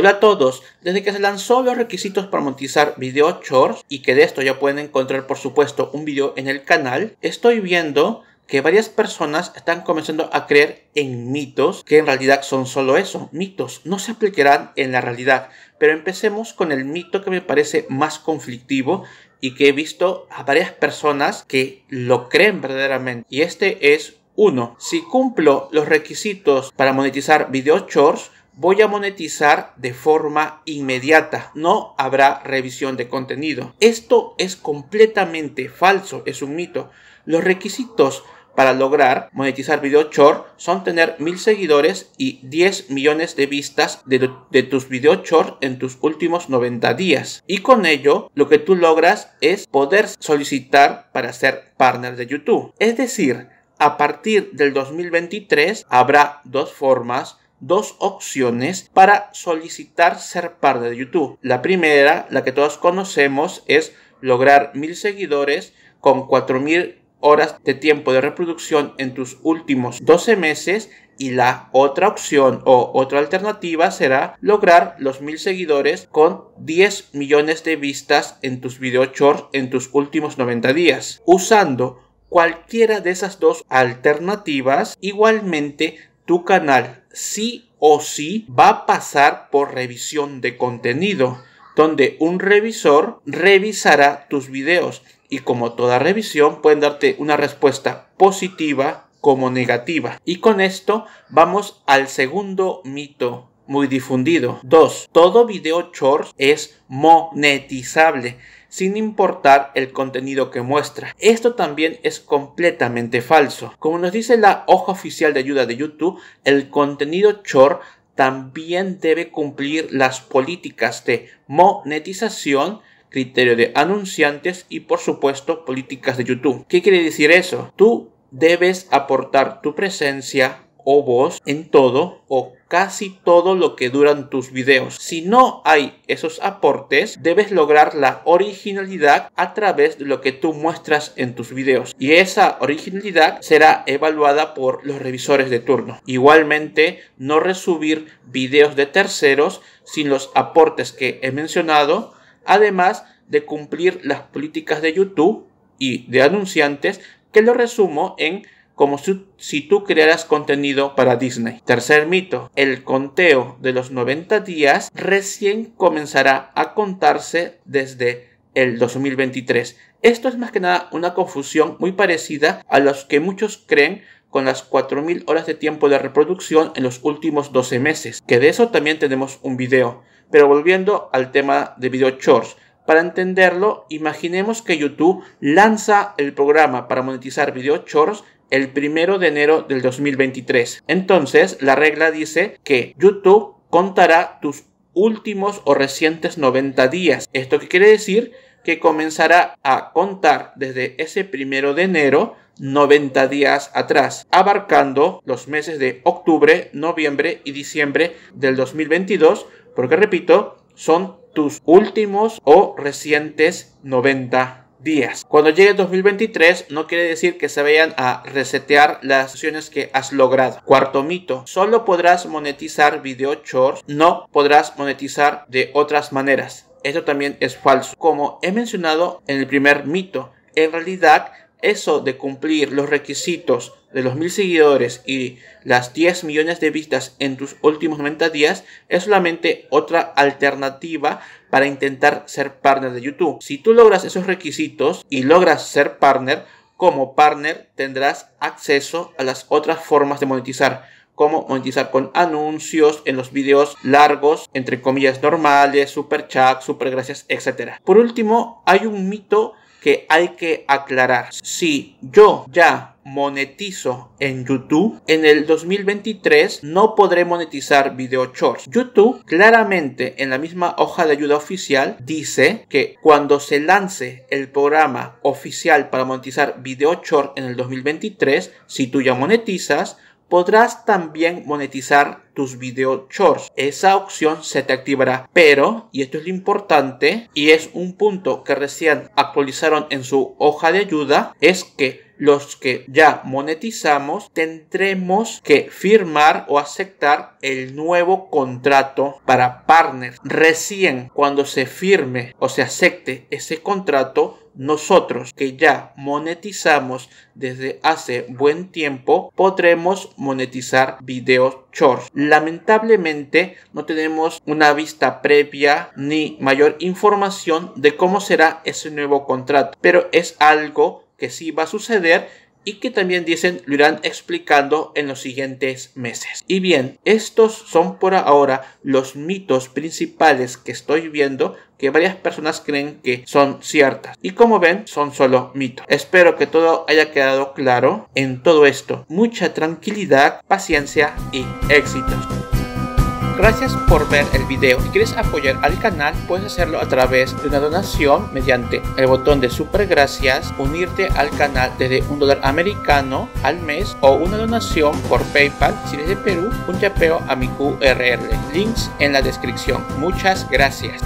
Hola a todos, desde que se lanzó los requisitos para monetizar video shorts y que de esto ya pueden encontrar por supuesto un video en el canal, estoy viendo que varias personas están comenzando a creer en mitos que en realidad son solo eso, mitos, no se aplicarán en la realidad. Pero empecemos con el mito que me parece más conflictivo y que he visto a varias personas que lo creen verdaderamente. Y este es uno, Si cumplo los requisitos para monetizar video shorts, voy a monetizar de forma inmediata. No habrá revisión de contenido. Esto es completamente falso, es un mito. Los requisitos para lograr monetizar video short son tener mil seguidores y 10 millones de vistas de, tus videos short en tus últimos 90 días. Y con ello, lo que tú logras es poder solicitar para ser partner de YouTube. Es decir, a partir del 2023 habrá dos formas dos opciones para solicitar ser parte de YouTube. La primera, la que todos conocemos, es lograr mil seguidores con 4000 horas de tiempo de reproducción en tus últimos 12 meses y la otra opción o otra alternativa será lograr los mil seguidores con 10 millones de vistas en tus video shorts en tus últimos 90 días. Usando cualquiera de esas dos alternativas, igualmente tu canal sí o sí va a pasar por revisión de contenido, donde un revisor revisará tus videos y como toda revisión pueden darte una respuesta positiva como negativa. Y con esto vamos al segundo mito muy difundido. 2. Todo video Shorts es monetizable sin importar el contenido que muestra. Esto también es completamente falso. Como nos dice la hoja oficial de ayuda de YouTube, el contenido short también debe cumplir las políticas de monetización criterio de anunciantes y por supuesto políticas de YouTube. ¿Qué quiere decir eso? Tú debes aportar tu presencia o voz en todo o casi todo lo que duran tus videos. Si no hay esos aportes, debes lograr la originalidad a través de lo que tú muestras en tus videos. Y esa originalidad será evaluada por los revisores de turno. Igualmente, no resubir videos de terceros sin los aportes que he mencionado, además de cumplir las políticas de YouTube y de anunciantes, que lo resumo en como si tú crearas contenido para Disney. Tercer mito, el conteo de los 90 días recién comenzará a contarse desde el 2023. Esto es más que nada una confusión muy parecida a los que muchos creen con las 4.000 horas de tiempo de reproducción en los últimos 12 meses, que de eso también tenemos un video. Pero volviendo al tema de video shorts, para entenderlo, imaginemos que YouTube lanza el programa para monetizar video shorts el primero de enero del 2023. Entonces, la regla dice que YouTube contará tus últimos o recientes 90 días. Esto que quiere decir que comenzará a contar desde ese primero de enero 90 días atrás, abarcando los meses de octubre, noviembre y diciembre del 2022, porque repito, son tus últimos o recientes 90 días. Cuando llegue 2023 no quiere decir que se vayan a resetear las acciones que has logrado. Cuarto mito, solo podrás monetizar video shorts, no podrás monetizar de otras maneras. Esto también es falso. Como he mencionado en el primer mito, en realidad eso de cumplir los requisitos de los mil seguidores y las 10 millones de vistas en tus últimos 90 días es solamente otra alternativa para intentar ser partner de YouTube. Si tú logras esos requisitos y logras ser partner, como partner tendrás acceso a las otras formas de monetizar como monetizar con anuncios en los videos largos, entre comillas normales, super chat, super gracias, etc. Por último, hay un mito que hay que aclarar. Si yo ya monetizo en YouTube, en el 2023 no podré monetizar video shorts. YouTube claramente en la misma hoja de ayuda oficial dice que cuando se lance el programa oficial para monetizar video short en el 2023, si tú ya monetizas, podrás también monetizar tus video shorts. Esa opción se te activará. Pero, y esto es lo importante, y es un punto que recién actualizaron en su hoja de ayuda, es que los que ya monetizamos, tendremos que firmar o aceptar el nuevo contrato para partners. Recién cuando se firme o se acepte ese contrato, nosotros que ya monetizamos desde hace buen tiempo, podremos monetizar videos shorts. Lamentablemente no tenemos una vista previa ni mayor información de cómo será ese nuevo contrato, pero es algo que sí va a suceder y que también dicen lo irán explicando en los siguientes meses. Y bien, estos son por ahora los mitos principales que estoy viendo que varias personas creen que son ciertas. Y como ven, son solo mitos. Espero que todo haya quedado claro en todo esto. Mucha tranquilidad, paciencia y éxitos. Gracias por ver el video. Si quieres apoyar al canal, puedes hacerlo a través de una donación mediante el botón de super gracias, unirte al canal desde un dólar americano al mes o una donación por PayPal si eres de Perú, un chapeo a mi QRL. Links en la descripción. Muchas gracias.